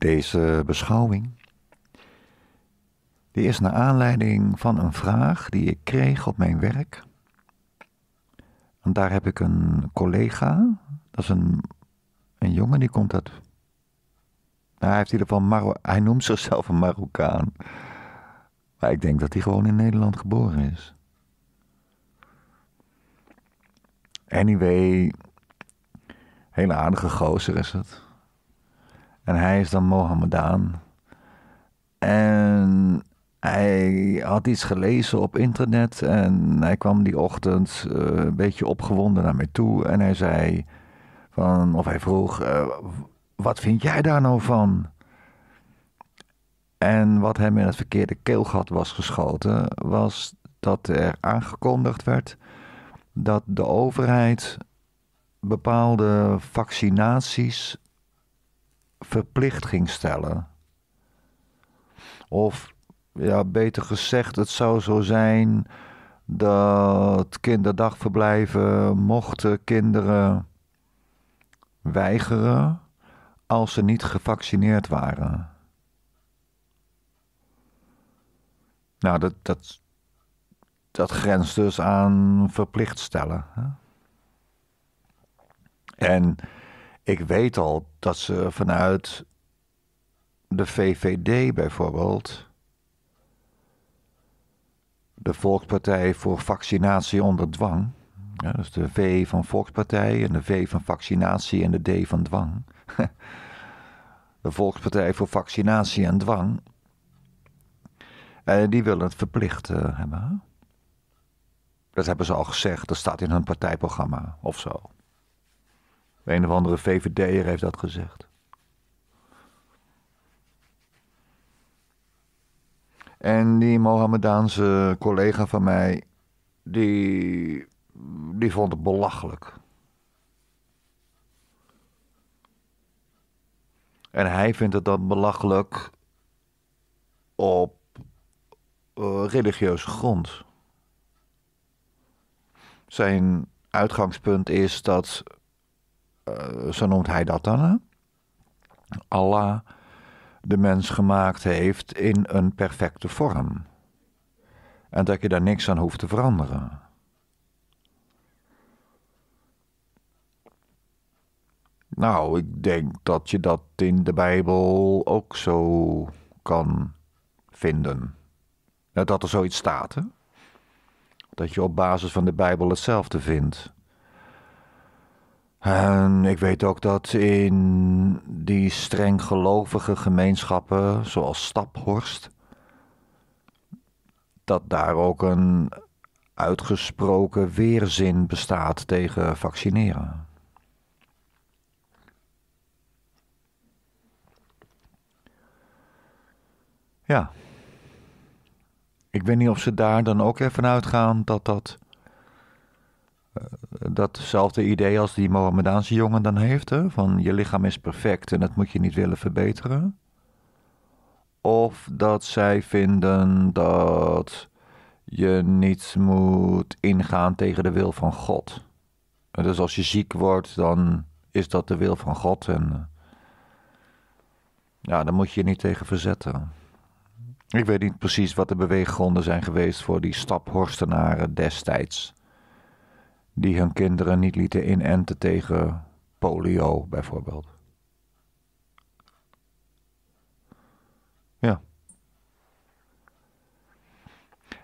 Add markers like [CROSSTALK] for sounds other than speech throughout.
Deze beschouwing die is naar aanleiding van een vraag die ik kreeg op mijn werk. En daar heb ik een collega, dat is een, een jongen die komt uit. Nou, hij, heeft in ieder geval Maro, hij noemt zichzelf een Marokkaan. Maar ik denk dat hij gewoon in Nederland geboren is. Anyway, hele aardige gozer is het. En hij is dan Mohammedaan. En hij had iets gelezen op internet en hij kwam die ochtend eh, een beetje opgewonden naar mij toe. En hij zei van, of hij vroeg, eh, wat vind jij daar nou van? En wat hem in het verkeerde keelgat was geschoten, was dat er aangekondigd werd dat de overheid bepaalde vaccinaties verplicht ging stellen. Of ja, beter gezegd, het zou zo zijn dat kinderdagverblijven mochten kinderen weigeren als ze niet gevaccineerd waren. Nou, dat, dat, dat grenst dus aan verplicht stellen. En ik weet al dat ze vanuit de VVD bijvoorbeeld, de Volkspartij voor Vaccinatie onder Dwang, ja, dus de V van Volkspartij en de V van Vaccinatie en de D van Dwang, [LAUGHS] de Volkspartij voor Vaccinatie en Dwang, en eh, die willen het verplicht hebben. Dat hebben ze al gezegd, dat staat in hun partijprogramma of zo. Een of andere VVD'er heeft dat gezegd. En die Mohammedaanse collega van mij, die, die vond het belachelijk. En hij vindt het dan belachelijk op eh, religieuze grond. Zijn uitgangspunt is dat eh, zo noemt hij dat dan, hè? Allah de mens gemaakt heeft in een perfecte vorm. En dat je daar niks aan hoeft te veranderen. Nou, ik denk dat je dat in de Bijbel ook zo kan vinden. Dat er zoiets staat, hè? Dat je op basis van de Bijbel hetzelfde vindt. En ik weet ook dat in die streng gelovige gemeenschappen, zoals Staphorst, dat daar ook een uitgesproken weerzin bestaat tegen vaccineren. Ja. Ik weet niet of ze daar dan ook even uitgaan dat dat datzelfde idee als die Mohammedaanse jongen dan heeft: hè? van je lichaam is perfect en dat moet je niet willen verbeteren? Of dat zij vinden dat je niet moet ingaan tegen de wil van God. dus als je ziek wordt, dan is dat de wil van God. En eh, ja, dan moet je je niet tegen verzetten. Ik weet niet precies wat de beweeggronden zijn geweest voor die staphorstenaren destijds die hun kinderen niet lieten inenten tegen polio bijvoorbeeld. Ja.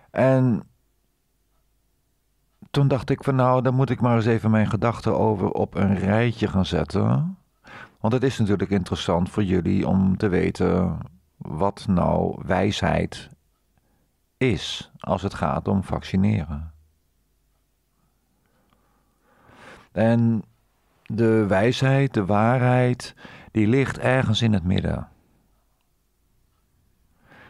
En toen dacht ik van nou, dan moet ik maar eens even mijn gedachten over op een rijtje gaan zetten. Want het is natuurlijk interessant voor jullie om te weten wat nou wijsheid is als het gaat om vaccineren. En de wijsheid, de waarheid, die ligt ergens in het midden.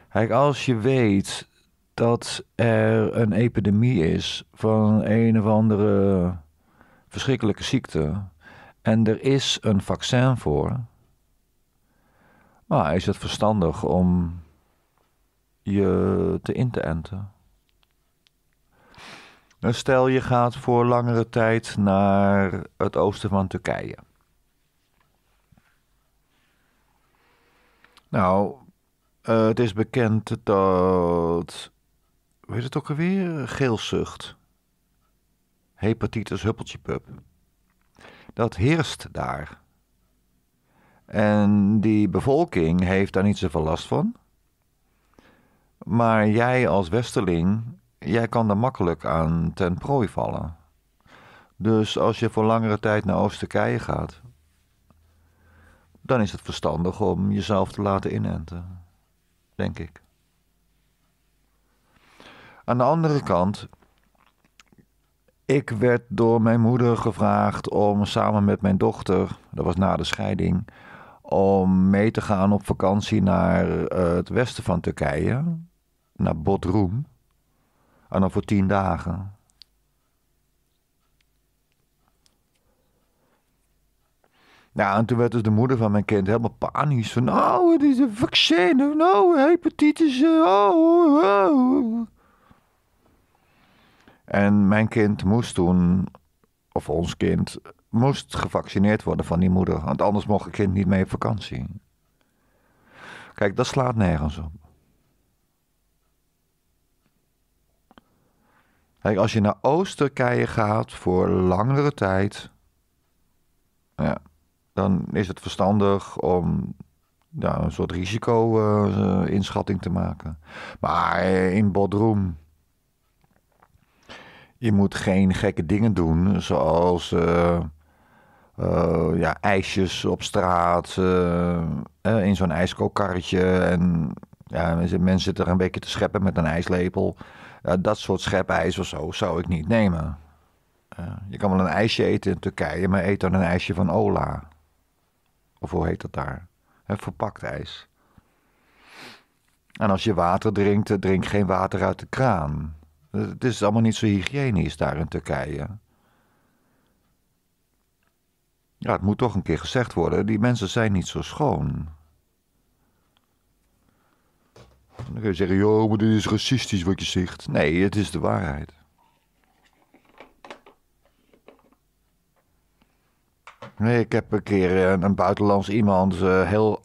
Kijk, als je weet dat er een epidemie is van een of andere verschrikkelijke ziekte en er is een vaccin voor, maar nou, is het verstandig om je te in te enten? Nou, stel je gaat voor langere tijd naar het oosten van Turkije. Nou, eh, het is bekend dat. Weet het ook alweer? Geelzucht. Hepatitis pup, Dat heerst daar. En die bevolking heeft daar niet zoveel last van. Maar jij als westerling jij kan er makkelijk aan ten prooi vallen. Dus als je voor langere tijd naar Oost-Turkije gaat, dan is het verstandig om jezelf te laten inenten, denk ik. Aan de andere kant, ik werd door mijn moeder gevraagd om samen met mijn dochter, dat was na de scheiding, om mee te gaan op vakantie naar eh, het westen van Turkije, naar Bodrum. En ah, nou, dan voor tien dagen. Nou, en toen werd dus de moeder van mijn kind helemaal panisch. Van, oh, het is een vaccin. Nou, eh, oh, hepatitis. Oh, oh, En mijn kind moest toen, of ons kind, moest gevaccineerd worden van die moeder. Want anders mocht het kind niet mee op vakantie. Kijk, dat slaat nergens op. Kijk, als je naar Oost-Turkije gaat voor langere tijd, ja, dan is het verstandig om een soort risico-inschatting eh, te maken. Maar in Bodrum, je moet geen gekke dingen doen, zoals eh, eh, ja, ijsjes op straat, in zo'n ijskookkarretje. En ja, mensen zitten er een beetje te scheppen met een ijslepel dat soort scherp ijs of zo zou ik niet nemen. je kan wel een ijsje eten in Turkije, maar eet dan een ijsje van Ola. Of hoe heet dat daar? Een verpakt ijs. En als je water drinkt, eh, drink geen water uit de kraan. Het is allemaal niet zo hygiënisch daar in Turkije. Ja, het moet toch een keer gezegd worden: die mensen zijn niet zo schoon. Dan kun je zeggen, joh, maar dit is racistisch wat je zegt. Nee, het is de waarheid. Nee, ik heb een keer een, eh, een buitenlands iemand eh, heel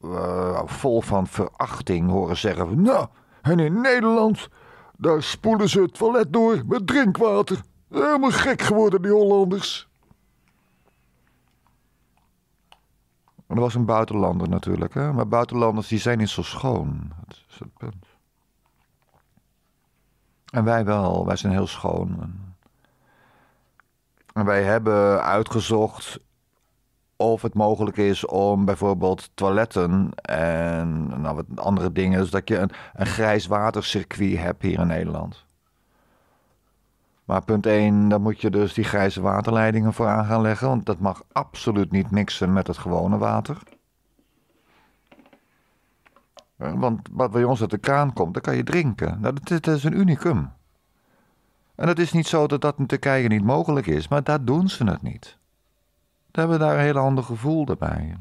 eh, vol van verachting horen zeggen... Nou, en in Nederland, daar spoelen ze het toilet door met drinkwater. Helemaal gek geworden, die Hollanders. Maar dat was een buitenlander natuurlijk. Hè? Maar buitenlanders die zijn niet zo schoon. Dat is het punt. En wij wel, wij zijn heel schoon. En wij hebben uitgezocht of het mogelijk is om bijvoorbeeld toiletten en nou, wat andere dingen. Dus dat je een, een grijs watercircuit hebt hier in Nederland. Maar punt 1, dan moet je dus die grijze waterleidingen voor aan gaan leggen. Want dat mag absoluut niet mixen met het gewone water. Eh, want wat bij ons uit de kraan komt, dat kan je drinken. Nou, dat, is een unicum. En het is niet zo dat dat in Turkije niet mogelijk is, maar daar doen ze het niet. Ze hebben daar een heel ander gevoel bij.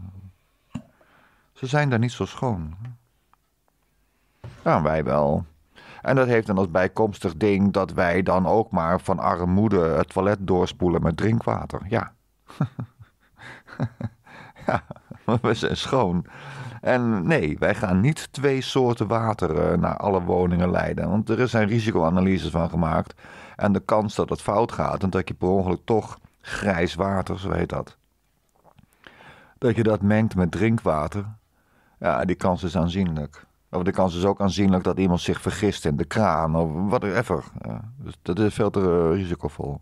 Ze zijn daar niet zo schoon. Ja, nou, wij wel. En dat heeft dan als bijkomstig ding dat wij dan ook maar van armoede het toilet doorspoelen met drinkwater. Ja. [LAUGHS] ja, [LAUGHS] we zijn schoon. En nee, wij gaan niet twee soorten water eh, naar alle woningen leiden. Want er zijn risicoanalyses van gemaakt. En de kans dat het fout gaat en dat je per ongeluk toch grijs water, zo heet dat. Dat je dat mengt met drinkwater, ja, die kans is aanzienlijk. Of de kans is ook aanzienlijk dat iemand zich vergist in de kraan of whatever. Ja, dus dat is veel te risicovol.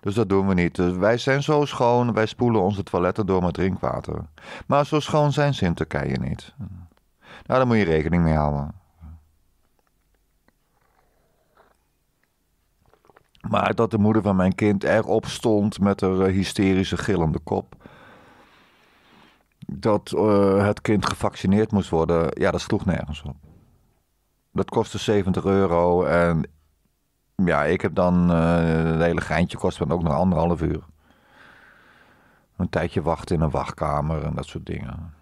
Dus dat doen we niet. Dus wij zijn zo schoon, wij spoelen onze toiletten door met drinkwater. Maar zo schoon zijn ze in Turkije niet. Nou, daar moet je rekening mee houden. Maar dat de moeder van mijn kind erop stond met haar hysterische gillende kop dat eh, het kind gevaccineerd moest worden, ja, dat sloeg nergens op. Dat kostte 70 euro en ja, ik heb dan uh, eh, een hele geintje kost van ook nog anderhalf uur. Een tijdje wachten in een wachtkamer en dat soort dingen.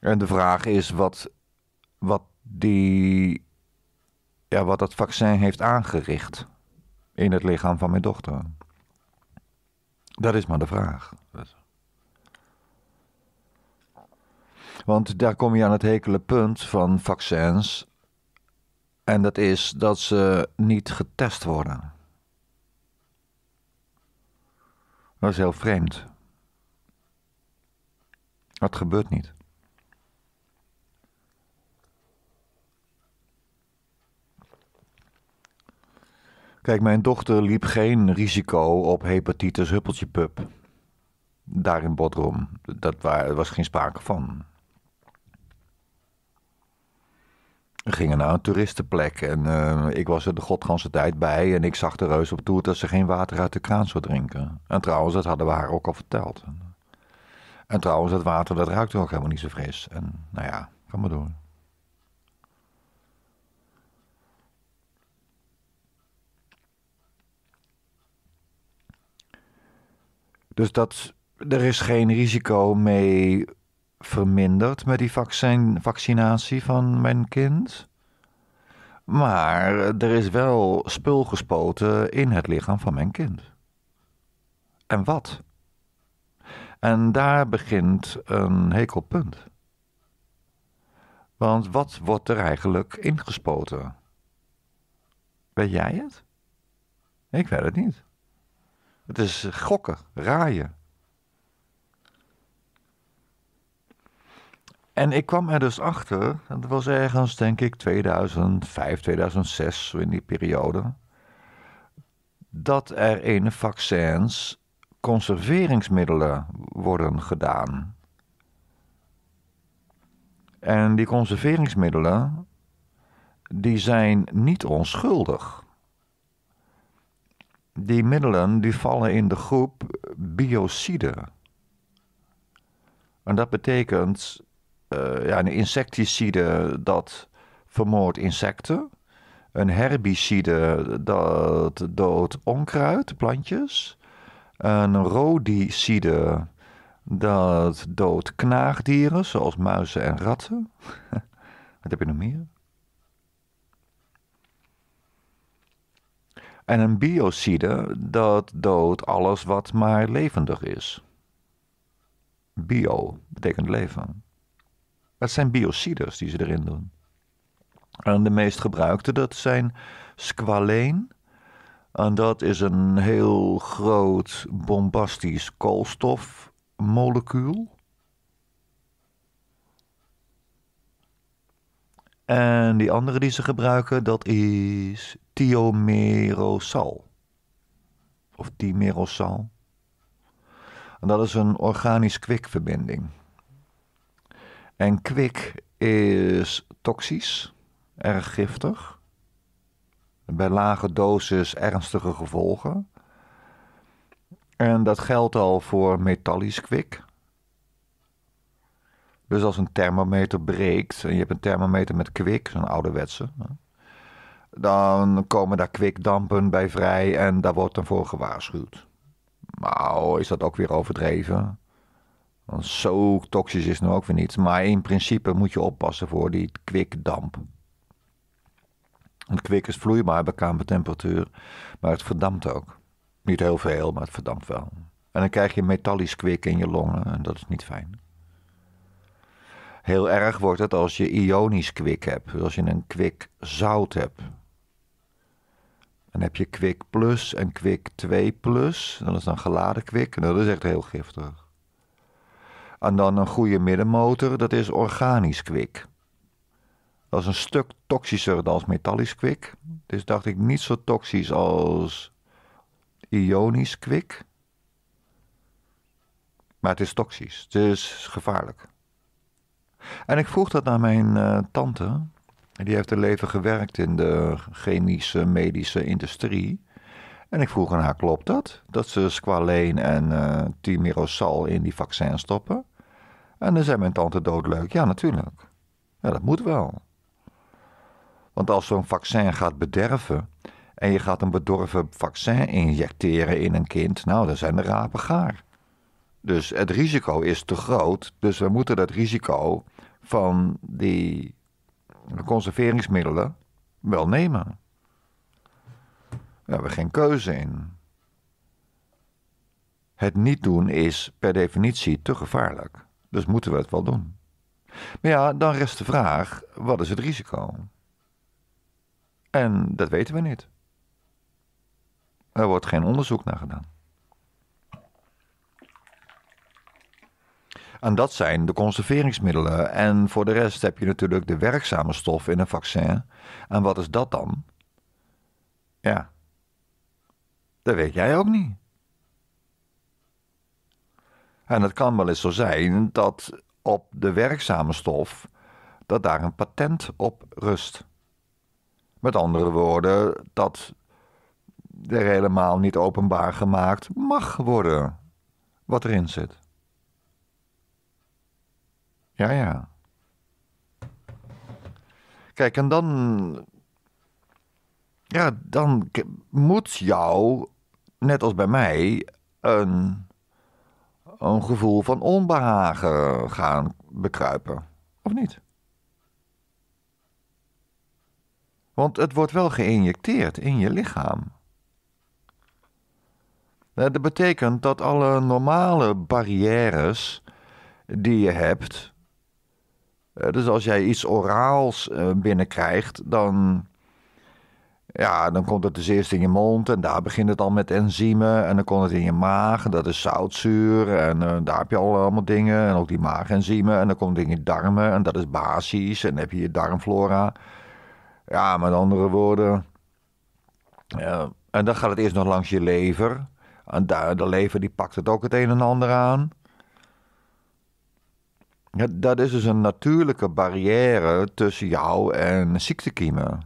En de vraag is wat, wat, die, ja, wat dat vaccin heeft aangericht in het lichaam van mijn dochter. Dat is maar de vraag. Want daar kom je aan het hekele punt van vaccins. En dat is dat ze niet getest worden. Dat is heel vreemd. Dat gebeurt niet. Kijk, mijn dochter liep geen risico op hepatitis huppeltje pup. Daar in Bodrum. Dat was geen sprake van. We gingen naar een toeristenplek en eh, ik was er de godganse tijd bij en ik zag de reus op toer dat ze geen water uit de kraan zou drinken. En trouwens, dat hadden we haar ook al verteld. En trouwens, dat water dat ruikt ook helemaal niet zo fris. En nou ja, kan maar door. Dus dat, er is geen risico mee verminderd met die vaccin, vaccinatie van mijn kind. Maar er is wel spul gespoten in het lichaam van mijn kind. En wat? En daar begint een hekelpunt. Want wat wordt er eigenlijk ingespoten? Weet jij het? Ik weet het niet. Het is eh, gokken, raaien. En ik kwam er dus achter, dat was ergens denk ik 2005, 2006, zo in die periode, dat er in vaccins conserveringsmiddelen worden gedaan. En die conserveringsmiddelen, die zijn niet onschuldig die middelen die vallen in de groep biocide, En dat betekent eh, ja, een insecticide dat vermoordt insecten. Een herbicide dat doodt onkruid, plantjes. Een rodicide dat doodt knaagdieren, zoals muizen en ratten. [LAUGHS] Wat heb je nog meer? En een biocide, dat doodt alles wat maar levendig is. Bio betekent leven. Het zijn biocides die ze erin doen. En de meest gebruikte, dat zijn squaleen. En dat is een heel groot, bombastisch koolstofmolecuul. En die andere die ze gebruiken, dat is thiomerosal. Of thimerosal. En dat is een organisch kwikverbinding. En kwik is toxisch, erg giftig. Bij lage dosis ernstige gevolgen. En dat geldt al voor metallisch kwik. Dus als een thermometer breekt en je hebt een thermometer met kwik, zo'n ouderwetse, dan komen daar kwikdampen bij vrij en daar wordt dan voor gewaarschuwd. Nou, is dat ook weer overdreven? Want zo toxisch is het nou ook weer niet. Maar in principe moet je oppassen voor die kwikdamp. Want kwik is vloeibaar bij kamertemperatuur, maar het verdampt ook. Niet heel veel, maar het verdampt wel. En dan krijg je metallisch kwik in je longen en dat is niet fijn. Heel erg wordt het als je ionisch kwik hebt, dus als je een kwik zout hebt. Dan heb je kwik plus en kwik 2 plus, dat is dan geladen kwik en nou, dat is echt heel giftig. En dan een goede middenmotor, dat is organisch kwik. Dat is een stuk toxischer dan metallisch kwik. Dus dacht ik niet zo toxisch als ionisch kwik. Maar het is toxisch, het is gevaarlijk. En ik vroeg dat naar mijn eh, tante. Die heeft een leven gewerkt in de chemische, medische industrie. En ik vroeg aan haar, klopt dat? Dat ze squaleen en uh, eh, timerosal in die vaccin stoppen? En dan zei mijn tante doodleuk, ja natuurlijk. Ja, dat moet wel. Want als zo'n vaccin gaat bederven en je gaat een bedorven vaccin injecteren in een kind, nou dan zijn de rapen gaar. Dus het risico is te groot, dus we moeten dat risico van die conserveringsmiddelen wel nemen. We hebben geen keuze in. Het niet doen is per definitie te gevaarlijk. Dus moeten we het wel doen. Maar ja, dan rest de vraag: wat is het risico? En dat weten we niet. Er wordt geen onderzoek naar gedaan. En dat zijn de conserveringsmiddelen. En voor de rest heb je natuurlijk de werkzame stof in een vaccin. En wat is dat dan? Ja, dat weet jij ook niet. En het kan wel eens zo zijn dat op de werkzame stof dat daar een patent op rust. Met andere woorden, dat er helemaal niet openbaar gemaakt mag worden wat erin zit. Ja, ja. Kijk, en dan. Ja, dan moet jou, net als bij mij, een, een gevoel van onbehagen gaan bekruipen. Of niet? Want het wordt wel geïnjecteerd in je lichaam. Eh, dat betekent dat alle normale barrières die je hebt, eh, dus als jij iets oraals eh, binnenkrijgt, dan, ja, dan komt het dus eerst in je mond en daar begint het al met enzymen. En dan komt het in je maag, en dat is zoutzuur. En eh, daar heb je al allemaal dingen. En ook die maagenzymen. En dan komt het in je darmen en dat is basis. En dan heb je je darmflora. Ja, met andere woorden. en dan gaat het eerst nog langs je lever. En daar, de lever die pakt het ook het een en ander aan. Ja, dat is dus een natuurlijke barrière tussen jou en ziektekiemen.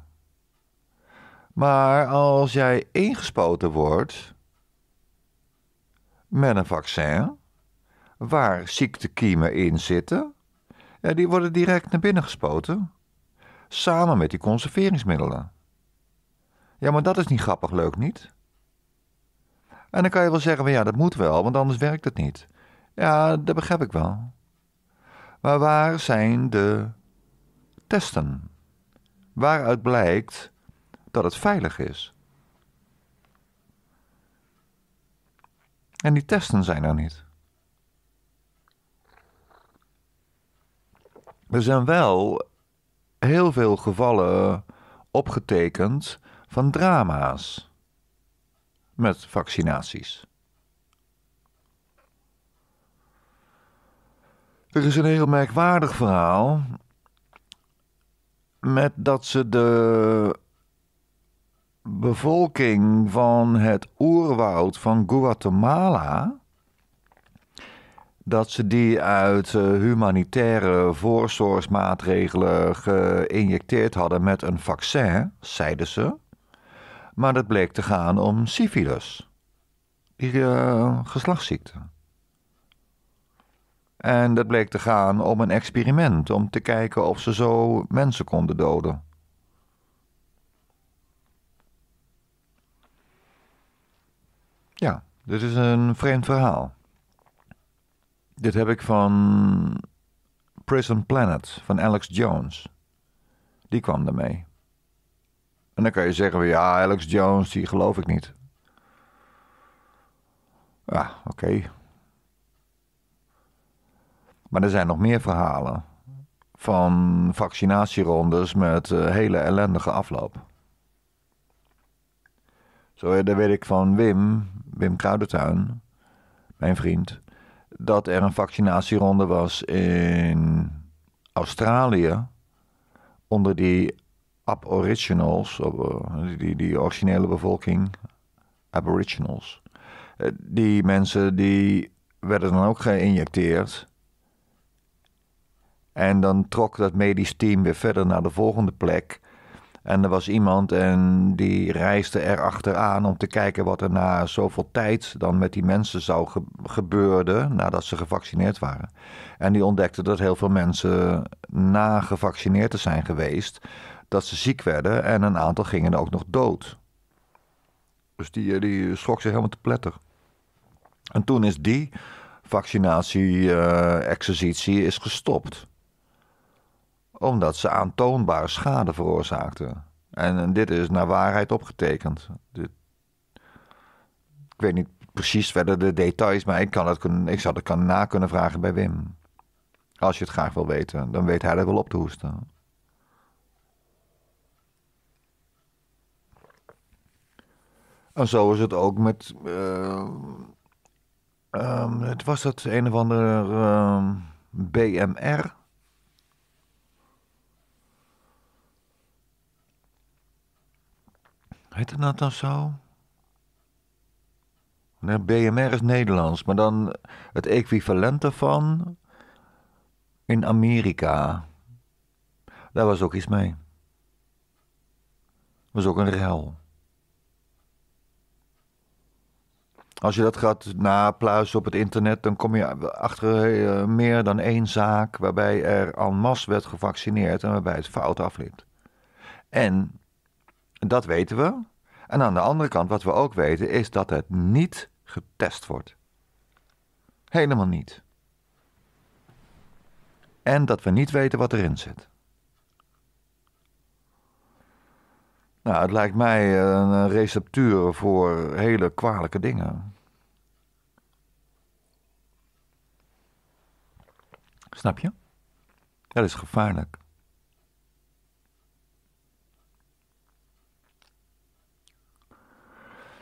Maar als jij ingespoten wordt met een vaccin waar ziektekiemen in zitten, ja, die worden direct naar binnen gespoten. Samen met die conserveringsmiddelen. Ja, maar dat is niet grappig leuk, niet? En dan kan je wel zeggen, van ja, dat moet wel, want anders werkt het niet. Ja, dat begrijp ik wel. Maar waar zijn de testen? Waaruit blijkt dat het veilig is? En die testen zijn er niet. Er zijn wel heel veel gevallen opgetekend van drama's met vaccinaties. Er is een heel merkwaardig verhaal. Met dat ze de bevolking van het oerwoud van Guatemala. Dat ze die uit eh, humanitaire voorzorgsmaatregelen geïnjecteerd hadden met een vaccin, zeiden ze. Maar dat bleek te gaan om syfilis, die eh, geslachtsziekte. En dat bleek te gaan om een experiment, om te kijken of ze zo mensen konden doden. Ja, dit is een vreemd verhaal. Dit heb ik van Prison Planet, van Alex Jones. Die kwam daarmee. En dan kan je zeggen, ja, Alex Jones, die geloof ik niet. Ja, ah, oké. Maar er zijn nog meer verhalen van vaccinatierondes met eh, hele ellendige afloop. Zo, eh, daar weet ik van Wim, Wim Kruidentuin, mijn vriend, dat er een vaccinatieronde was in Australië onder die aboriginals, eh, die, die originele bevolking, aboriginals. Die mensen die werden dan ook geïnjecteerd en dan trok dat medisch team weer verder naar de volgende plek. En er was iemand en die reisde achteraan om te kijken wat er na zoveel tijd dan met die mensen zou gebeuren nadat ze gevaccineerd waren. En die ontdekte dat heel veel mensen na gevaccineerd te zijn geweest, dat ze ziek werden en een aantal gingen ook nog dood. Dus die, eh, die schrok zich helemaal te pletter. En toen is die vaccinatie-exercitie eh, is gestopt omdat ze aantoonbare schade veroorzaakten. En, dit is naar waarheid opgetekend. ik weet niet precies verder de details, maar ik, kan het, ik dat kan na kunnen vragen bij Wim. Als je het graag wil weten, dan weet hij dat wel op te hoesten. En zo is het ook met. Uh, het was dat een of andere ehm, BMR. het dat dan zo? Nee, BMR is Nederlands, maar dan het equivalent ervan in Amerika. Daar was ook iets mee. Was ook een rel. Als je dat gaat napluizen op het internet, dan kom je achter eh, meer dan één zaak waarbij er al masse werd gevaccineerd en waarbij het fout afliep. En dat weten we. En aan de andere kant, wat we ook weten, is dat het niet getest wordt. Helemaal niet. En dat we niet weten wat erin zit. Nou, het lijkt mij een receptuur voor hele kwalijke dingen. Snap je? Dat is gevaarlijk.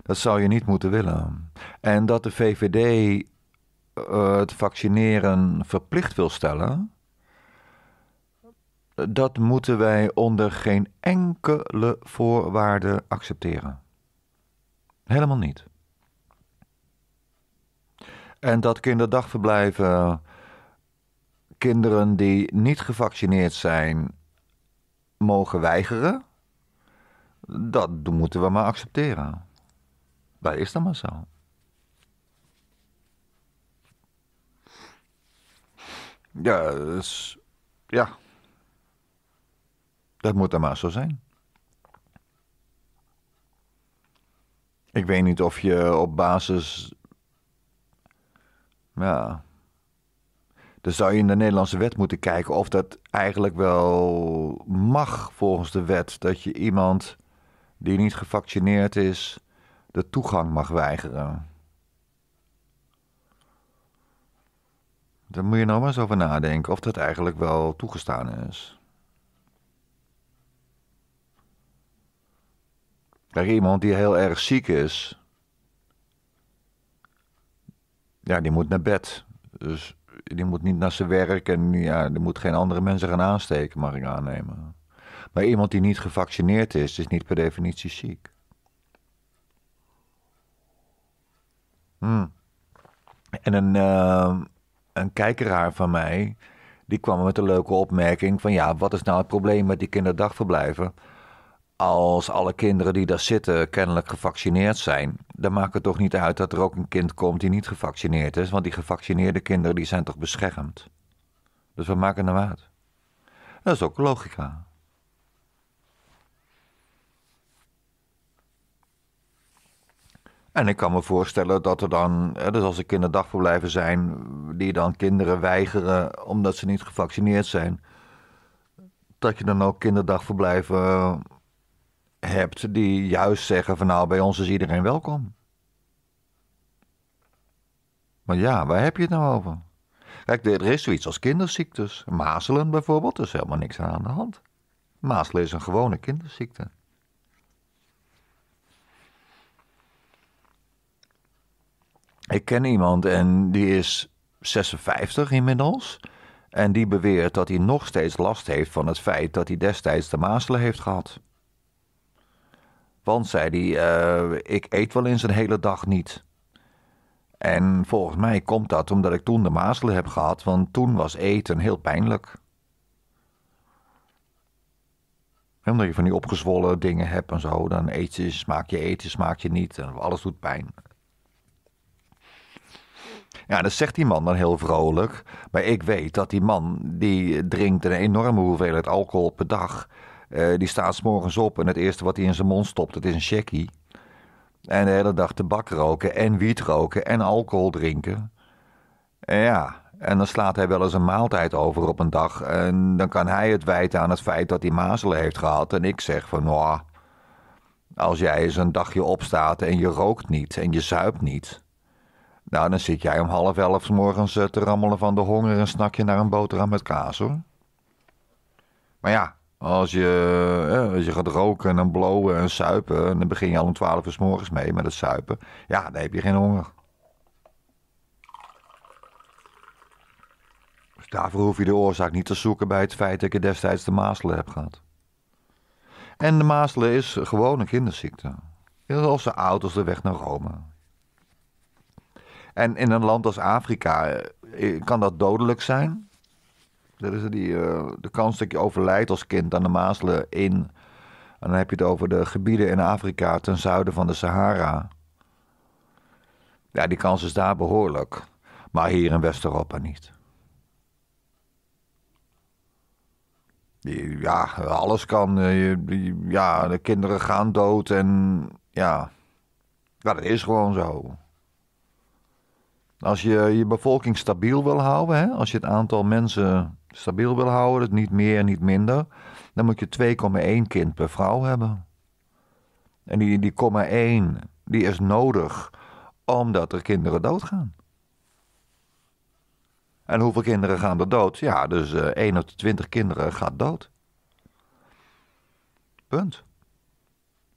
Dat zou je niet moeten willen. En dat de VVD eh, het vaccineren verplicht wil stellen, dat moeten wij onder geen enkele voorwaarde accepteren. Helemaal niet. En dat kinderdagverblijven kinderen die niet gevaccineerd zijn mogen weigeren, dat moeten we maar accepteren. Dat is dan maar zo. Ja, dus, ja. Dat moet dan maar zo zijn. Ik weet niet of je op basis. Ja. Dan zou je in de Nederlandse wet moeten kijken of dat eigenlijk wel mag volgens de wet. Dat je iemand die niet gevaccineerd is de toegang mag weigeren. Dan moet je nou maar eens over nadenken of dat eigenlijk wel toegestaan is. Kijk, iemand die heel erg ziek is, ja, die moet naar bed. Dus die moet niet naar zijn werk en ja, die moet geen andere mensen gaan aansteken, mag ik aannemen. Maar iemand die niet gevaccineerd is, is niet per definitie ziek. Mm. En een, ehm, een kijkeraar van mij, die kwam met een leuke opmerking van ja, wat is nou het probleem met die kinderdagverblijven? Als alle kinderen die daar zitten kennelijk gevaccineerd zijn, dan maakt het toch niet uit dat er ook een kind komt die niet gevaccineerd is, want die gevaccineerde kinderen die zijn toch beschermd? Dus we maken nou uit? Dat is ook logica. En ik kan me voorstellen dat er dan, dus als er kinderdagverblijven zijn, die dan kinderen weigeren omdat ze niet gevaccineerd zijn, dat je dan ook kinderdagverblijven hebt die juist zeggen van nou, bij ons is iedereen welkom. Maar ja, waar heb je het nou over? Kijk, er is zoiets als kinderziektes. Mazelen bijvoorbeeld, er is helemaal niks aan, aan de hand. Mazelen is een gewone kinderziekte. Ik ken iemand en die is 56 inmiddels. En die beweert dat hij nog steeds last heeft van het feit dat hij destijds de mazelen heeft gehad. Want, zei hij, eh, ik eet wel eens een hele dag niet. En volgens mij komt dat omdat ik toen de mazelen heb gehad, want toen was eten heel pijnlijk. omdat je van die opgezwollen dingen hebt en zo, dan eet je, smaak je eten, smaak je niet en alles doet pijn. Ja, dat zegt die man dan heel vrolijk. Maar ik weet dat die man, die drinkt een enorme hoeveelheid alcohol per dag. Eh, die staat s morgens op en het eerste wat hij in zijn mond stopt, dat is een checkie. En de hele dag tabak roken en wiet roken en alcohol drinken. En ja, en dan slaat hij wel eens een maaltijd over op een dag. En dan kan hij het wijten aan het feit dat hij mazelen heeft gehad. En ik zeg van, nou, als jij eens een dagje opstaat en je rookt niet en je zuipt niet... Nou, dan zit jij om half elf morgens eh, te rammelen van de honger en snak je naar een boterham met kaas hoor. Maar ja, als je, eh, als je gaat roken en dan en suipen, en eh, dan begin je al om twaalf uur s morgens mee met het suipen. Ja, dan heb je geen honger. Dus daarvoor hoef je de oorzaak niet te zoeken bij het feit dat je destijds de mazelen hebt gehad. En de mazelen is gewoon een kinderziekte. is als de ouders de weg naar Rome. En in een land als Afrika eh, eh, kan dat dodelijk zijn. Dat is die, eh, de kans dat je overlijdt als kind aan de mazelen in. En dan heb je het over de gebieden in Afrika ten zuiden van de Sahara. Ja, die kans is daar behoorlijk. Maar hier in West-Europa niet. Ja, alles kan. Ja, de kinderen gaan dood en ja. ja dat is gewoon zo. Als je je bevolking stabiel wil houden, hè, als je het aantal mensen stabiel wil houden, dus niet meer, niet minder, dan moet je 2,1 kind per vrouw hebben. En die, die 1, die is nodig omdat er kinderen doodgaan. En hoeveel kinderen gaan er dood? Ja, dus uh, eh, 1 op de 20 kinderen gaat dood. Punt.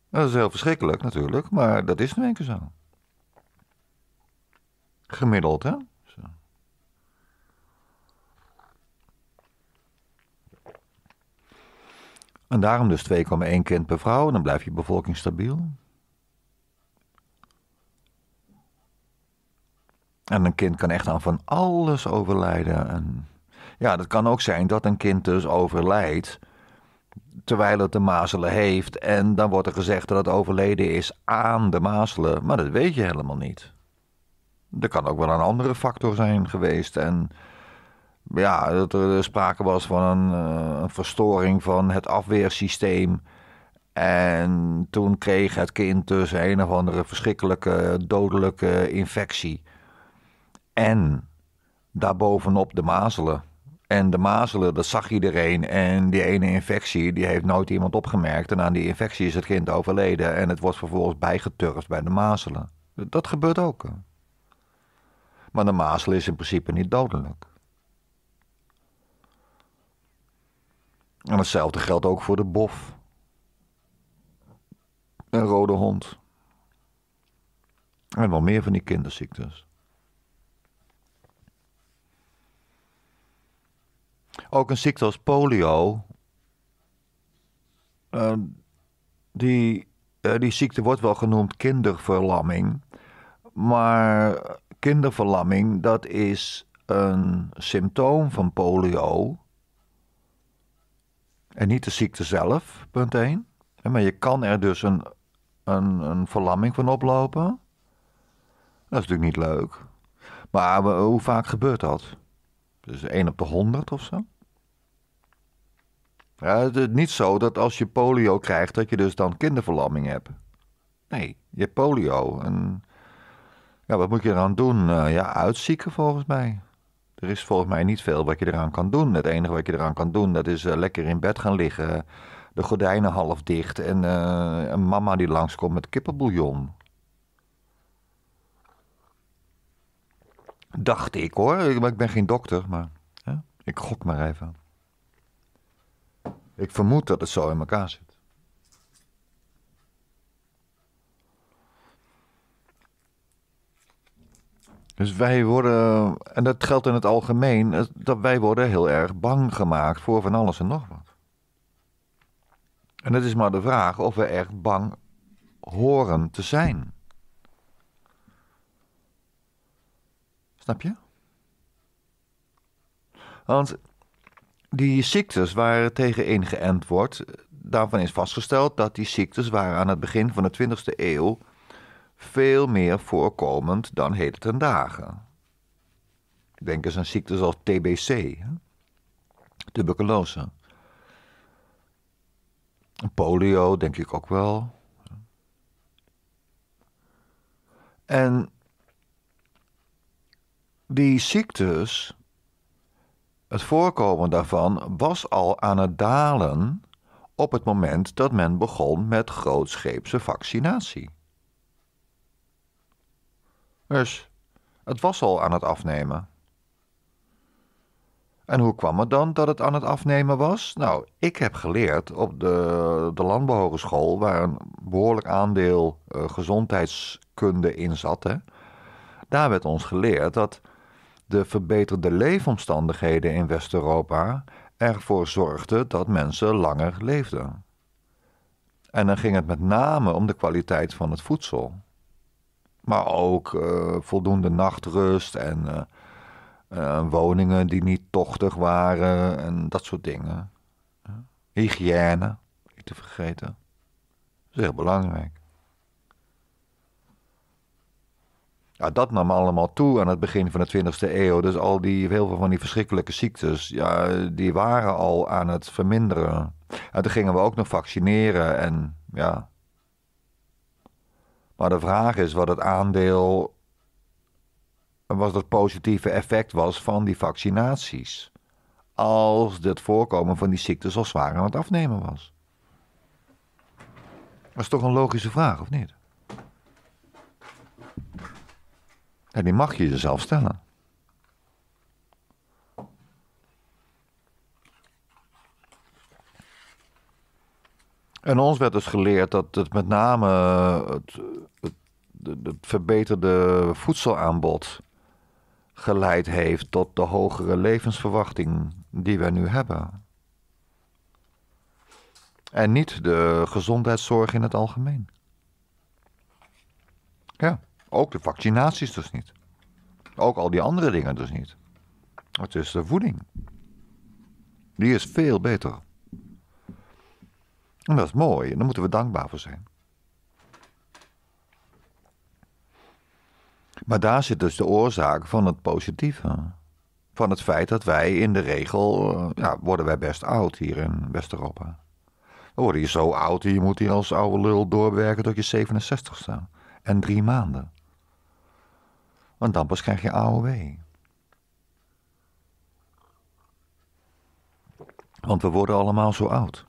Dat is heel verschrikkelijk natuurlijk, maar dat is nu een keer zo gemiddeld, hè? Zo. En daarom dus 2,1 kind per vrouw, dan blijft je bevolking stabiel. En een kind kan echt aan van alles overlijden. En ja, dat kan ook zijn dat een kind dus overlijdt terwijl het de mazelen heeft. En dan wordt er gezegd dat het overleden is aan de mazelen. Maar dat weet je helemaal niet. Er kan ook wel een andere factor zijn geweest. En ja, dat er sprake was van eh, een, verstoring van het afweersysteem. En toen kreeg het kind dus een of andere verschrikkelijke dodelijke infectie. En daarbovenop de mazelen. En de mazelen, dat zag iedereen. En die ene infectie, die heeft nooit iemand opgemerkt. En aan die infectie is het kind overleden. En het wordt vervolgens bijgeturfd bij de mazelen. Dat gebeurt ook. Maar de mazel is in principe niet dodelijk. En hetzelfde geldt ook voor de bof. Een rode hond. En wel meer van die kinderziektes. Ook een ziekte als polio. Eh, die, eh, die ziekte wordt wel genoemd kinderverlamming. Maar kinderverlamming, dat is een symptoom van polio. En niet de ziekte zelf, punt 1. Maar je kan er dus een, een, een verlamming van oplopen. Dat is natuurlijk niet leuk. Maar hoe vaak gebeurt dat? Dus 1 op de 100 of zo? Ja, het is niet zo dat als je polio krijgt, dat je dus dan kinderverlamming hebt. Nee, je hebt polio. En ja, wat moet je eraan doen? Eh, ja, uitzieken volgens mij. Er is volgens mij niet veel wat je eraan kan doen. Het enige wat je eraan kan doen, dat is eh, lekker in bed gaan liggen. De gordijnen half dicht en eh, een mama die langskomt met kippenbouillon. Dacht ik hoor, ik ben geen dokter, maar ik gok maar even. Ik vermoed dat het zo in elkaar zit. Dus wij worden, en dat geldt in het algemeen, dat wij worden heel erg bang gemaakt voor van alles en nog wat. En het is maar de vraag of we echt bang horen te zijn. Snap je? Want die ziektes waar tegen ingeënt wordt, eh, daarvan is vastgesteld dat die ziektes waren aan het begin van de 20e eeuw veel meer voorkomend dan heden ten dagen. Denk eens aan ziektes als TBC, tuberculose. Polio, denk ik ook wel. En die ziektes, het voorkomen daarvan, was al aan het dalen op het moment dat men begon met grootscheepse vaccinatie. Dus, het was al aan het afnemen. En hoe kwam het dan dat het aan het afnemen was? Nou, ik heb geleerd op de, de landbouwhogeschool, waar een behoorlijk aandeel eh, gezondheidskunde in zat. Hè. Daar werd ons geleerd dat de verbeterde leefomstandigheden in West-Europa ervoor zorgden dat mensen langer leefden. En dan ging het met name om de kwaliteit van het voedsel. Maar ook eh, voldoende nachtrust en eh, eh, woningen die niet tochtig waren en dat soort dingen. Hygiëne, niet te vergeten. Dat is heel belangrijk. Ja, dat nam allemaal toe aan het begin van de 20e eeuw. Dus al die, heel veel van die verschrikkelijke ziektes, ja, die waren al aan het verminderen. En toen gingen we ook nog vaccineren en ja, maar de vraag is wat het aandeel, wat het positieve effect was van die vaccinaties. Als het voorkomen van die ziekte zo zwaar aan het afnemen was. Dat is toch een logische vraag, of niet? En die mag je jezelf stellen. En ons werd dus geleerd dat het met name eh, het, het, het verbeterde voedselaanbod geleid heeft tot de hogere levensverwachting die wij nu hebben. En niet de gezondheidszorg in het algemeen. Ja, ook de vaccinaties dus niet. Ook al die andere dingen dus niet. Het is de voeding. Die is veel beter dat is mooi en daar moeten we dankbaar voor zijn. Maar daar zit dus de oorzaak van het positieve. Van het feit dat wij in de regel, eh, ja, worden wij best oud hier in West-Europa. Dan word je zo oud je moet hier als oude lul doorwerken tot je 67 staan. En drie maanden. Want dan pas krijg je AOW. Want we worden allemaal zo oud.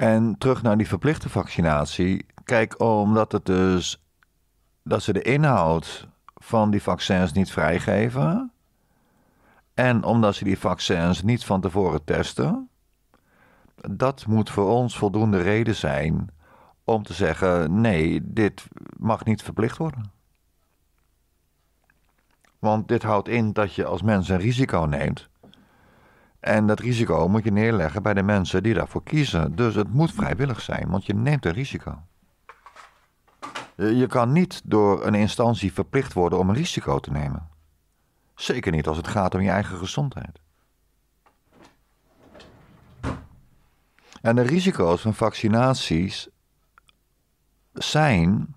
En terug naar die verplichte vaccinatie. Kijk, omdat het dus dat ze de inhoud van die vaccins niet vrijgeven. En omdat ze die vaccins niet van tevoren testen. Dat moet voor ons voldoende reden zijn om te zeggen: nee, dit mag niet verplicht worden. Want dit houdt in dat je als mens een risico neemt en dat risico moet je neerleggen bij de mensen die daarvoor kiezen. Dus het moet vrijwillig zijn, want je neemt een risico. Eh, je kan niet door een instantie verplicht worden om een risico te nemen. Zeker niet als het gaat om je eigen gezondheid. En de risico's van vaccinaties zijn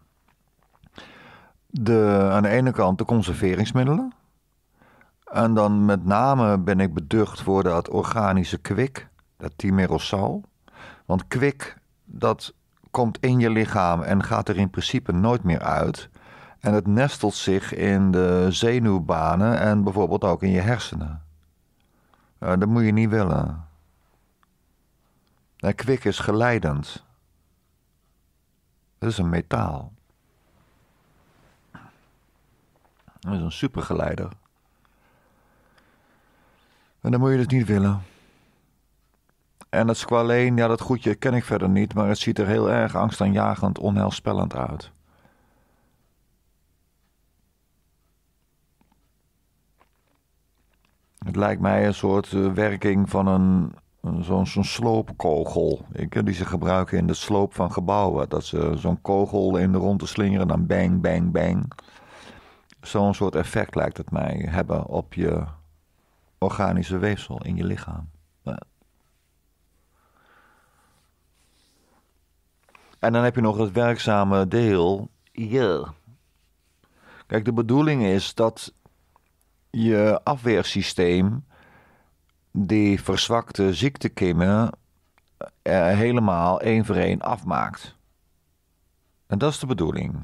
de, aan de ene kant de conserveringsmiddelen. En dan met name ben ik beducht voor dat organische kwik, dat timerosal. Want kwik, dat komt in je lichaam en gaat er in principe nooit meer uit. En het nestelt zich in de zenuwbanen en bijvoorbeeld ook in je hersenen. Eh, dat moet je niet willen. En eh, kwik is geleidend. Het is een metaal. Het is een supergeleider. En dan moet je dus niet willen. En dat squaleen, ja, dat goedje ken ik verder niet, maar het ziet er heel erg angstaanjagend, onheilspellend uit. Het lijkt mij een soort eh, werking van een, zo'n sloopkogel. Ik, die ze gebruiken in de sloop van gebouwen. Dat ze zo'n kogel in de ronde slingeren, dan bang, bang, bang. Zo'n soort effect lijkt het mij hebben op je organische weefsel in je lichaam. En dan heb je nog het werkzame deel Kijk, de bedoeling is dat je afweersysteem die verzwakte ziektekimmen eh, helemaal één voor één afmaakt. En dat is de bedoeling.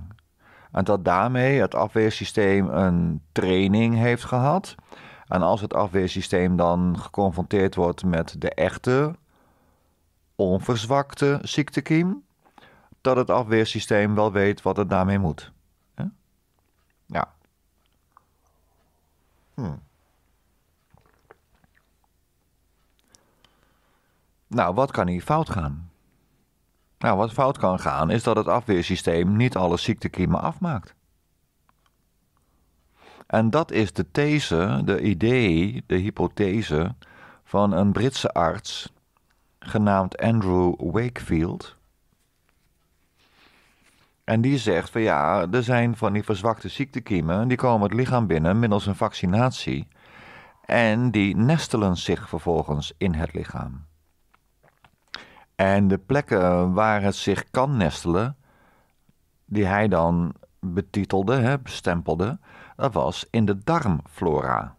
En dat daarmee het afweersysteem een training heeft gehad en als het afweersysteem dan geconfronteerd wordt met de echte, onverzwakte ziektekiem, dat het afweersysteem wel weet wat het daarmee moet. Ja. Hm. Nou, wat kan hier fout gaan? Nou, wat fout kan gaan is dat het afweersysteem niet alle ziektekiemen afmaakt. En dat is de these, de idee, de hypothese van een Britse arts genaamd Andrew Wakefield. En die zegt van ja, er zijn van die verzwakte ziektekiemen, die komen het lichaam binnen middels een vaccinatie. En die nestelen zich vervolgens in het lichaam. En de plekken waar het zich kan nestelen, die hij dan betitelde, hè, bestempelde, dat was in de darmflora.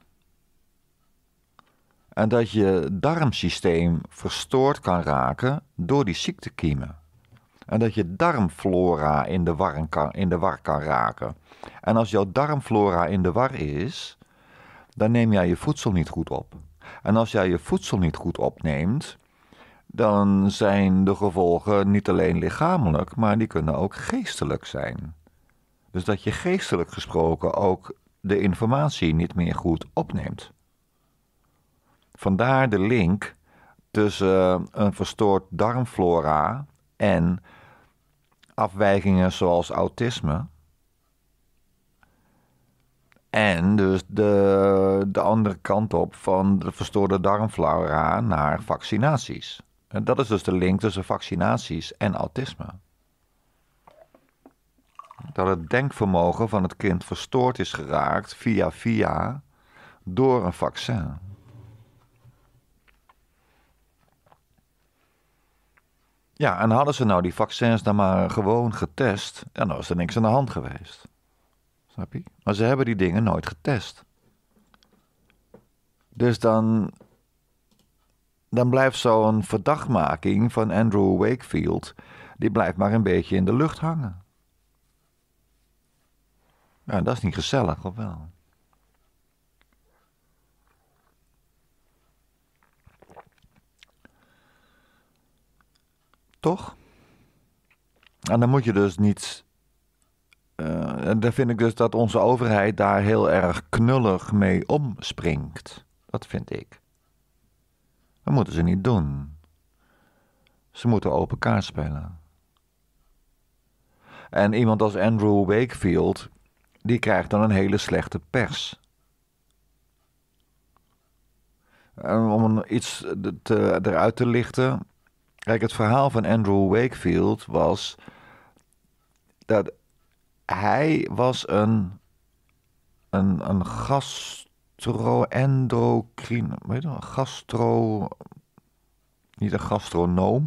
En dat je darmsysteem verstoord kan raken door die ziektekiemen. En dat je darmflora in de, war kan, in de war kan raken. En als jouw darmflora in de war is, dan neem jij je voedsel niet goed op. En als jij je voedsel niet goed opneemt, dan zijn de gevolgen niet alleen lichamelijk, maar die kunnen ook geestelijk zijn. Dus dat je geestelijk gesproken ook de informatie niet meer goed opneemt. Vandaar de link tussen eh, een verstoord darmflora en afwijkingen zoals autisme. En dus de, de andere kant op van de verstoorde darmflora naar vaccinaties. En dat is dus de link tussen vaccinaties en autisme dat het denkvermogen van het kind verstoord is geraakt via via door een vaccin. Ja, en hadden ze nou die vaccins dan maar gewoon getest, ja, dan was er niks aan de hand geweest. Snap je? Maar ze hebben die dingen nooit getest. Dus dan, dan blijft zo'n verdachtmaking van Andrew Wakefield, die blijft maar een beetje in de lucht hangen. Ja, dat is niet gezellig, of wel? Toch? En dan moet je dus niet. Uh, en dan vind ik dus dat onze overheid daar heel erg knullig mee omspringt. Dat vind ik. Dat moeten ze niet doen. Ze moeten open kaart spelen. En iemand als Andrew Wakefield die krijgt dan een hele slechte pers. om iets te, eruit te lichten. Kijk, het verhaal van Andrew Wakefield was dat hij was een, een, een gastroendocrine, weet je, een gastro, niet een gastronoom,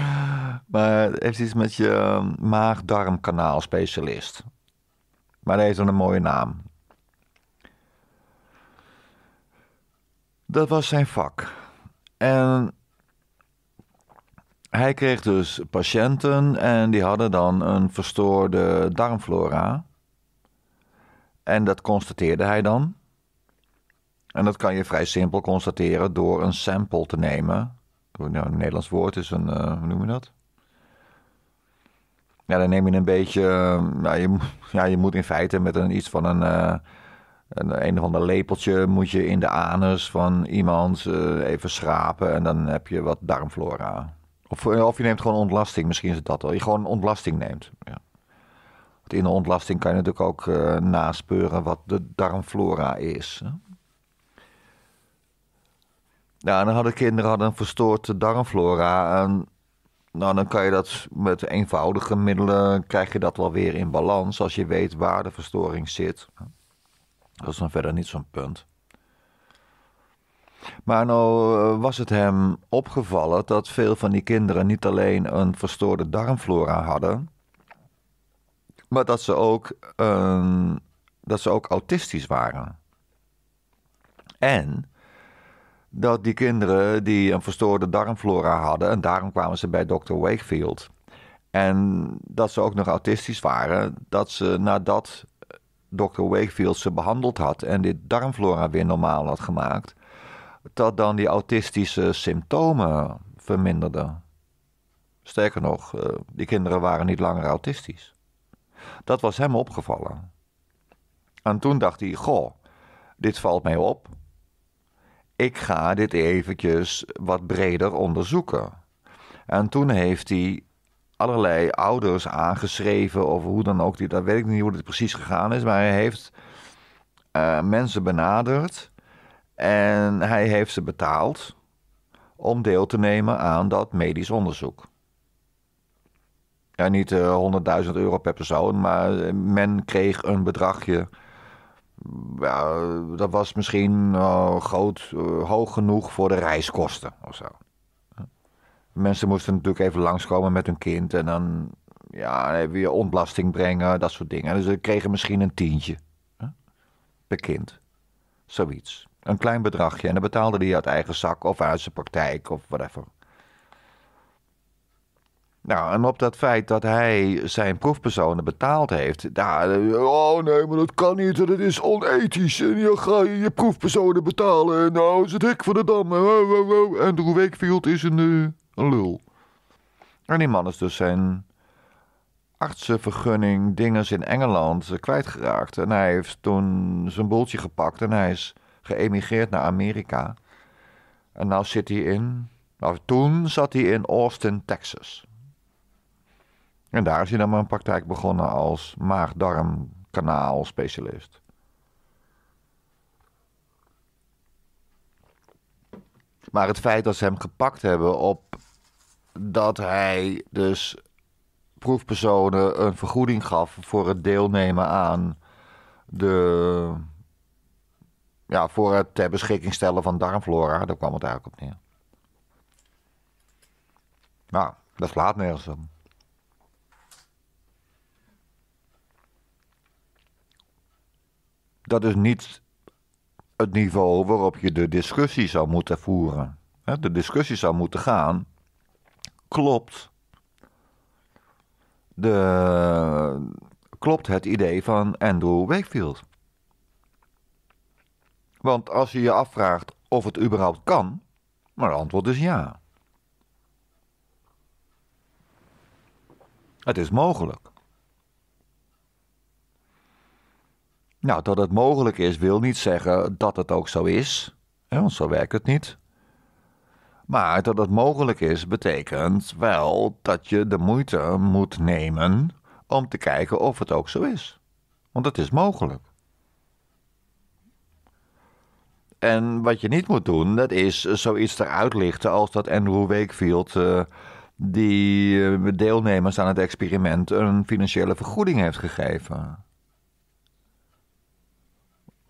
[LAUGHS] maar heeft iets met je maag-darmkanaal specialist. Maar hij dan een mooie naam. Dat was zijn vak. En hij kreeg dus patiënten en die hadden dan een verstoorde darmflora. En dat constateerde hij dan. En dat kan je vrij simpel constateren door een sample te nemen. Nou, een Nederlands woord is een, eh, hoe noem je dat? ja, dan neem je een beetje. Ehm, ja, je, [LAUGHS] ja, je moet in feite met een, iets van een, eh, een. een of ander lepeltje moet je in de anus van iemand eh, even schrapen. En dan heb je wat darmflora. Of, eh, of je neemt gewoon ontlasting, misschien is het dat wel. Je gewoon ontlasting neemt. Ja. Want in de ontlasting kan je natuurlijk ook uh, naspeuren wat de darmflora is. Nou, dan hadden kinderen hadden een verstoorde darmflora. En nou, dan kan je dat met eenvoudige middelen, krijg je dat wel weer in balans als je weet waar de verstoring zit. Dat is dan verder niet zo'n punt. Maar nou eh, was het hem opgevallen dat veel van die kinderen niet alleen een verstoorde darmflora hadden, maar dat ze ook, ehm, dat ze ook autistisch waren. En dat die kinderen die een verstoorde darmflora hadden, en daarom kwamen ze bij Dr. Wakefield. En dat ze ook nog autistisch waren, dat ze nadat Dr. Wakefield ze behandeld had en dit darmflora weer normaal had gemaakt, dat dan die autistische symptomen verminderden. Sterker nog, eh, die kinderen waren niet langer autistisch. Dat was hem opgevallen. En toen dacht hij: Goh, dit valt mij op ik ga dit eventjes wat breder onderzoeken. En toen heeft hij allerlei ouders aangeschreven of hoe dan ook. Die, dat weet ik niet hoe het precies gegaan is, maar hij heeft eh, mensen benaderd en hij heeft ze betaald om deel te nemen aan dat medisch onderzoek. Ja, niet 100.000 eh, euro per persoon, maar eh, men kreeg een bedragje ja, dat was misschien eh, groot, eh, hoog genoeg voor de reiskosten of zo. Mensen moesten natuurlijk even langskomen met hun kind en dan ja, weer ontlasting brengen, dat soort dingen. Dus ze kregen misschien een tientje hè? per kind. Zoiets. Een klein bedragje en dan betaalde hij uit eigen zak of uit zijn praktijk of whatever. Nou, en op dat feit dat hij zijn proefpersonen betaald heeft. Daar, oh nee, maar dat kan niet. Dat is onethisch. En je ga je, je proefpersonen betalen. Nou is het hek van de dam. En Drew Wakefield is eh, een, lul. En die man is dus zijn artsenvergunning dinges in Engeland eh, kwijtgeraakt. En hij heeft toen zijn boeltje gepakt en hij is geëmigreerd naar Amerika. En nou zit hij in... Nou, toen zat hij in Austin, Texas. En daar is hij dan maar praktijk begonnen als maag-darm-kanaal-specialist. Maar het feit dat ze hem gepakt hebben op dat hij dus proefpersonen een vergoeding gaf voor het deelnemen aan de. Ja, voor het ter beschikking stellen van darmflora, daar kwam het eigenlijk op neer. Nou, dat slaat nergens om. dat is niet het niveau waarop je de discussie zou moeten voeren. De discussie zou moeten gaan. Klopt. De, klopt het idee van Andrew Wakefield? Want als je je afvraagt of het überhaupt kan, maar het antwoord is ja. Het is mogelijk. Nou, dat het mogelijk is, wil niet zeggen dat het ook zo is, hè, want zo werkt het niet. Maar dat het mogelijk is, betekent wel dat je de moeite moet nemen om te kijken of het ook zo is. Want het is mogelijk. En wat je niet moet doen, dat is zoiets eruit lichten als dat Andrew Wakefield eh, die eh, deelnemers aan het experiment een financiële vergoeding heeft gegeven.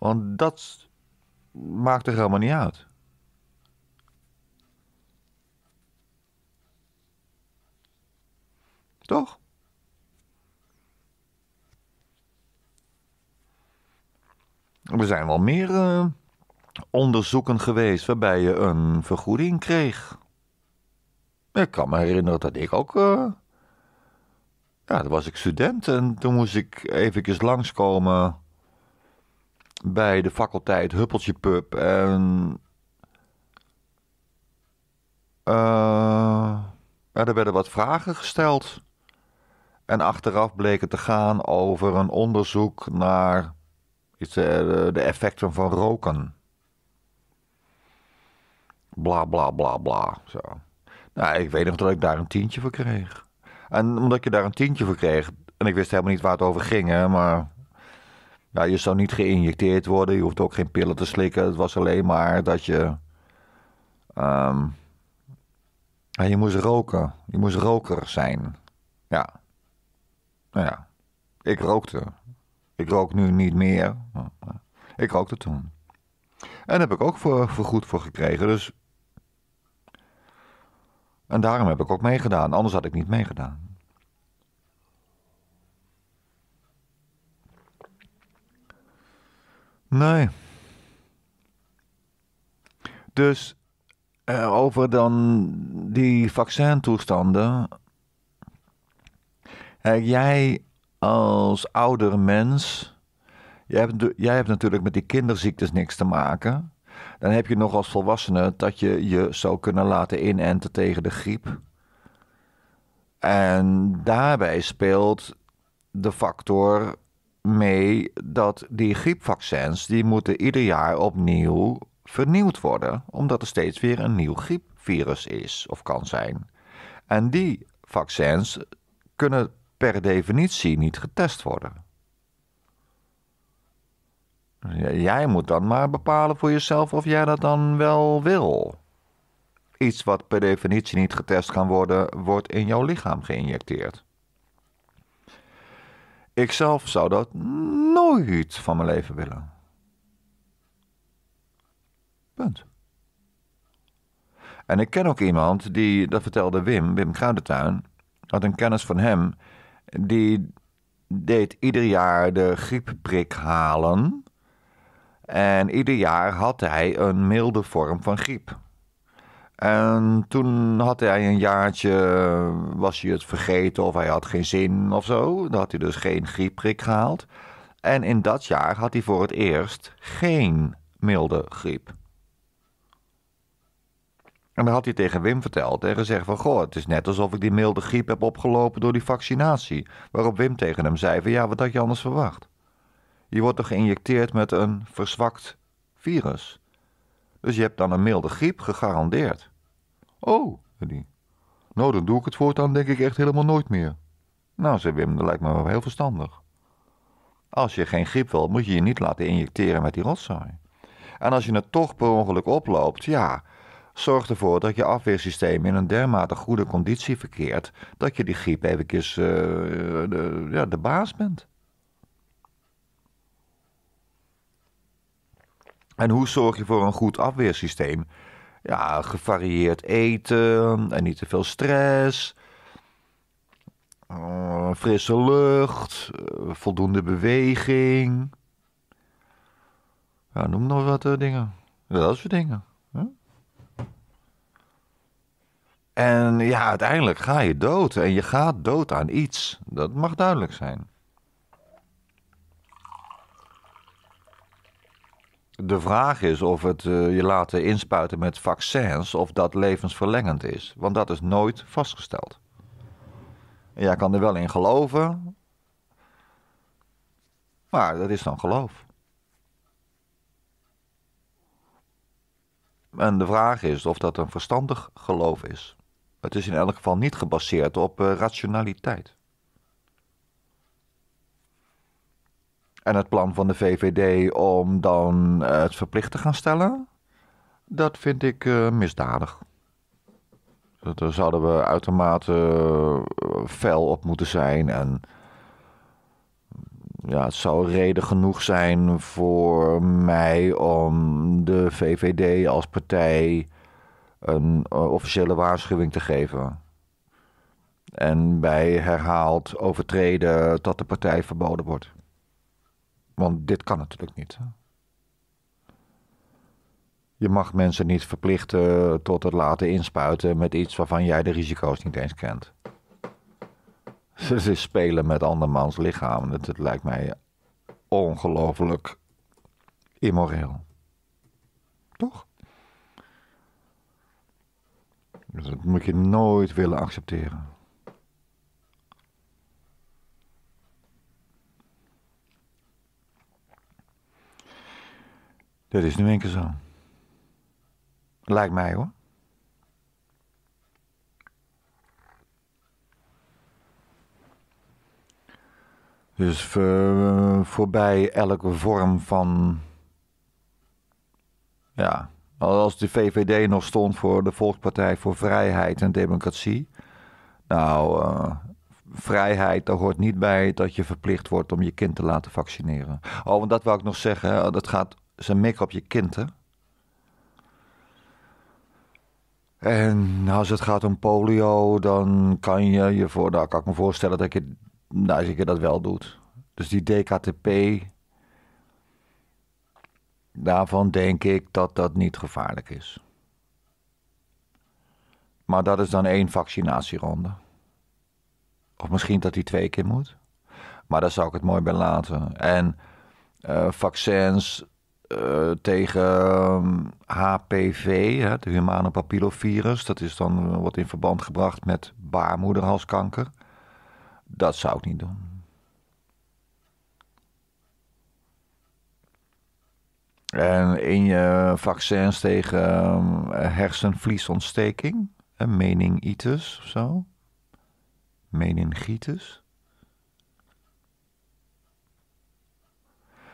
Want dat maakt er helemaal niet uit. Toch? Er zijn wel meer eh, onderzoeken geweest waarbij je een vergoeding kreeg. Ik kan me herinneren dat ik ook. Eh, ja, toen was ik student en toen moest ik even langskomen bij de faculteit Huppeltje Pub en... Eh, er werden wat vragen gesteld. En achteraf bleek het te gaan over een onderzoek naar eh, de, de effecten van roken. Bla bla bla bla. Zo. Nou, ik weet nog dat ik daar een tientje voor kreeg. En omdat je daar een tientje voor kreeg, en ik wist helemaal niet waar het over ging, hè, maar ja, je zou niet geïnjecteerd worden. Je hoeft ook geen pillen te slikken. Het was alleen maar dat je. Um, je moest roken. Je moest roker zijn. Ja. Nou ja. Ik rookte. Ik rook nu niet meer. Ik rookte toen. En daar heb ik ook voor, voor goed voor gekregen. Dus. En daarom heb ik ook meegedaan. Anders had ik niet meegedaan. Nee. Dus eh, over dan die vaccintoestanden. jij als ouder mens, jij hebt, jij hebt natuurlijk met die kinderziektes niks te maken. Dan heb je nog als volwassene dat je je zou kunnen laten inenten tegen de griep. En daarbij speelt de factor mee dat die griepvaccins, die moeten ieder jaar opnieuw vernieuwd worden, omdat er steeds weer een nieuw griepvirus is of kan zijn. En die vaccins kunnen per definitie niet getest worden. Jij moet dan maar bepalen voor jezelf of jij dat dan wel wil. Iets wat per definitie niet getest kan worden, wordt in jouw lichaam geïnjecteerd. Ikzelf zou dat nooit van mijn leven willen. Punt. En ik ken ook iemand die, dat vertelde Wim, Wim Kruidentuin, had een kennis van hem, die deed ieder jaar de griepprik halen. En ieder jaar had hij een milde vorm van griep. En toen had hij een jaartje, was hij het vergeten of hij had geen zin of zo. Dan had hij dus geen griepprik gehaald. En in dat jaar had hij voor het eerst geen milde griep. En dan had hij tegen Wim verteld en gezegd van... ...goh, het is net alsof ik die milde griep heb opgelopen door die vaccinatie. Waarop Wim tegen hem zei van ja, wat had je anders verwacht? Je wordt toch geïnjecteerd met een verzwakt virus? Dus je hebt dan een milde griep gegarandeerd. Oh, zei Nou, dan doe ik het voortaan denk ik echt helemaal nooit meer. Nou, zei Wim, dat lijkt me wel heel verstandig. Als je geen griep wil, moet je je niet laten injecteren met die rotzooi. En als je het toch per ongeluk oploopt, ja, zorg ervoor dat je afweersysteem in een dermate goede conditie verkeert dat je die griep eventjes eh, de, ja, de baas bent. En hoe zorg je voor een goed afweersysteem? ja, gevarieerd eten en niet te veel stress. Eh, frisse lucht, eh, voldoende beweging. Ja, noem nog wat eh, dingen. Dat soort dingen. En ja, uiteindelijk ga je dood. En je gaat dood aan iets. Dat mag duidelijk zijn. de vraag is of het eh, je laten inspuiten met vaccins, of dat levensverlengend is. Want dat is nooit vastgesteld. En jij kan er wel in geloven, maar dat is dan geloof. En de vraag is of dat een verstandig geloof is. Het is in elk geval niet gebaseerd op eh, rationaliteit. En het plan van de VVD om dan eh, het verplicht te gaan stellen, dat vind ik eh, misdadig. Daar zouden we uitermate eh, fel op moeten zijn. En ja, het zou reden genoeg zijn voor mij om de VVD als partij een officiële waarschuwing te geven. En bij herhaald overtreden dat de partij verboden wordt. Want dit kan natuurlijk niet. Je mag mensen niet verplichten tot het laten inspuiten met iets waarvan jij de risico's niet eens kent. Ze is spelen met andermans lichaam. Dat, dat lijkt mij ongelooflijk immoreel. Toch? dat moet je nooit willen accepteren. Dat is nu een keer zo. Lijkt mij hoor. Dus eh, voorbij elke vorm van. Ja, als de VVD nog stond voor de Volkspartij voor Vrijheid en Democratie. Nou, eh, vrijheid, daar hoort niet bij dat je verplicht wordt om je kind te laten vaccineren. Oh, want dat wou ik nog zeggen. Dat gaat zijn mik op je kind. En als het gaat om polio, dan kan je je voor, nou, kan ik me voorstellen dat je, nou, dat je dat wel doet. Dus die DKTP, daarvan denk ik dat dat niet gevaarlijk is. Maar dat is dan één vaccinatieronde. Of misschien dat die twee keer moet. Maar daar zou ik het mooi bij laten. En eh, vaccins, eh, tegen HPV, ehm, het humane papillovirus. Dat is dan eh, wat in verband gebracht met baarmoederhalskanker. Dat zou ik niet doen. En in je vaccins tegen ehm, hersenvliesontsteking, meningitis of zo. Meningitis.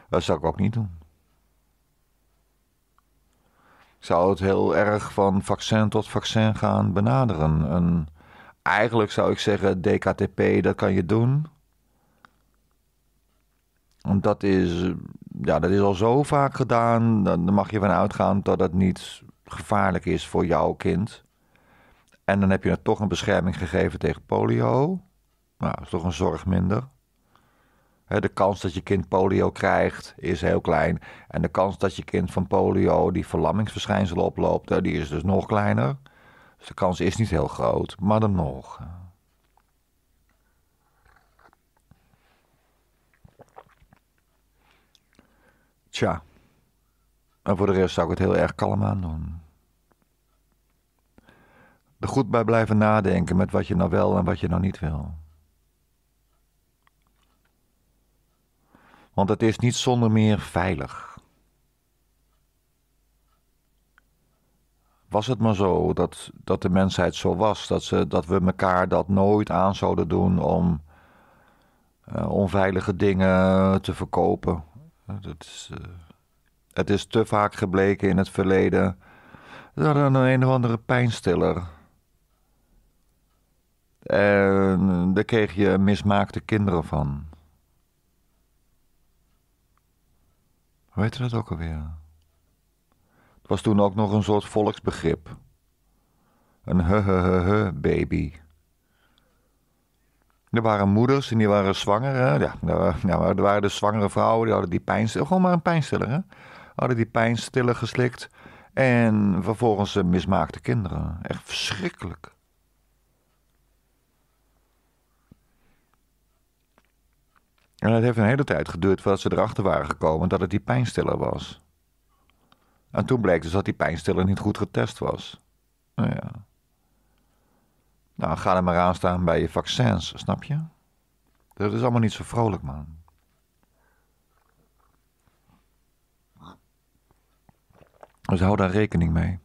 Dat zou ik ook niet doen zou het heel erg van vaccin tot vaccin gaan benaderen. eigenlijk zou ik zeggen, DKTP, dat kan je doen. Want dat is, ja, dat is al zo vaak gedaan. Dan mag je van uitgaan dat dat niet gevaarlijk is voor jouw kind. En dan heb je er toch een bescherming gegeven tegen polio. Nou, dat is toch een zorg minder. De kans dat je kind polio krijgt is heel klein. En de kans dat je kind van polio die verlammingsverschijnselen oploopt, die is dus nog kleiner. Dus de kans is niet heel groot, maar dan nog. Tja. En voor de rest zou ik het heel erg kalm aan doen. Er goed bij blijven nadenken met wat je nou wel en wat je nou niet wil. want het is niet zonder meer veilig. Was het maar zo dat, dat de mensheid zo was, dat, ze, dat we elkaar dat nooit aan zouden doen om eh, onveilige dingen eh, te verkopen. Dat is, eh, het is te vaak gebleken in het verleden dat er een of andere pijnstiller. En daar kreeg je mismaakte kinderen van. Hoe heette dat ook alweer? Het was toen ook nog een soort volksbegrip. Een he baby Er waren moeders en die waren zwanger. Ja, nou, nou, er waren de dus zwangere vrouwen, die hadden die pijnstiller, gewoon maar een pijnstiller, hè? Hadden die pijnstiller geslikt. En vervolgens eh, mismaakte kinderen. Echt verschrikkelijk. En het heeft een hele tijd geduurd voordat ze erachter waren gekomen dat het die pijnstiller was. En toen bleek dus dat die pijnstiller niet goed getest was. Nou ja. Nou, ga er maar aan staan bij je vaccins, snap je? Dat is allemaal niet zo vrolijk, man. Dus hou daar rekening mee.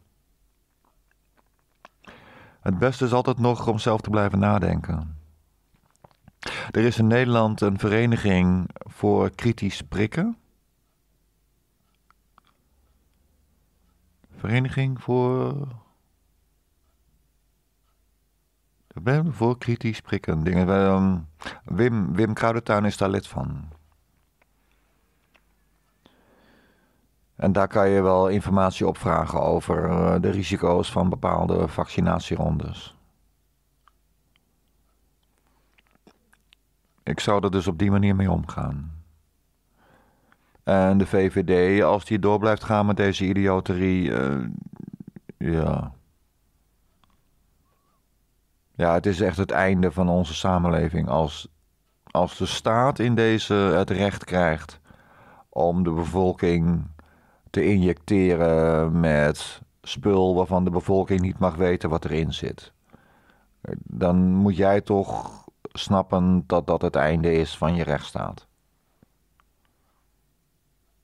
Het beste is altijd nog om zelf te blijven nadenken. Er is in Nederland een vereniging voor kritisch prikken. Vereniging voor. Voor kritisch prikken. Dingen. Ehm, Wim, Wim Kruidentuin is daar lid van. En daar kan je wel informatie opvragen over eh, de risico's van bepaalde vaccinatierondes. Ik zou er dus op die manier mee omgaan. En de VVD, als die door blijft gaan met deze idioterie. Eh, ja. Ja, het is echt het einde van onze samenleving. Als, als de staat in deze het recht krijgt om de bevolking te injecteren met spul waarvan de bevolking niet mag weten wat erin zit. Dan moet jij toch snappen dat dat het einde is van je rechtsstaat.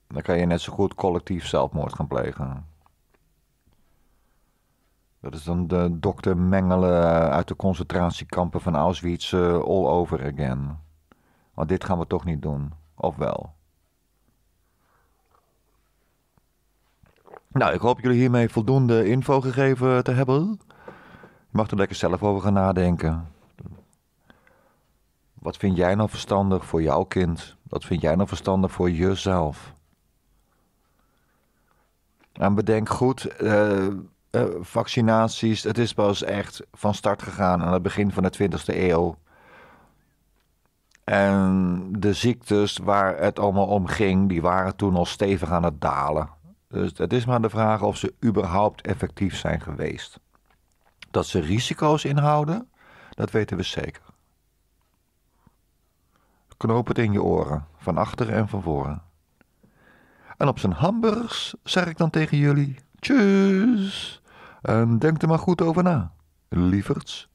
Dan kan je net zo goed collectief zelfmoord gaan plegen. Dat is dan de dokter mengelen uit de concentratiekampen van Auschwitz eh, all over again. Want dit gaan we toch niet doen, of wel? Nou, ik hoop jullie hiermee voldoende info gegeven te hebben. Je mag er lekker zelf over gaan nadenken. Wat vind jij nou verstandig voor jouw kind? Wat vind jij nou verstandig voor jezelf? En bedenk goed, eh, eh, vaccinaties, het is pas echt van start gegaan aan het begin van de 20e eeuw. En de ziektes waar het allemaal om ging, die waren toen al stevig aan het dalen. Dus het is maar de vraag of ze überhaupt effectief zijn geweest. Dat ze risico's inhouden, dat weten we zeker knoop het in je oren, van achteren en van voren. En op zijn hamburgers zeg ik dan tegen jullie: Tjus! En denk er maar goed over na, lieverds.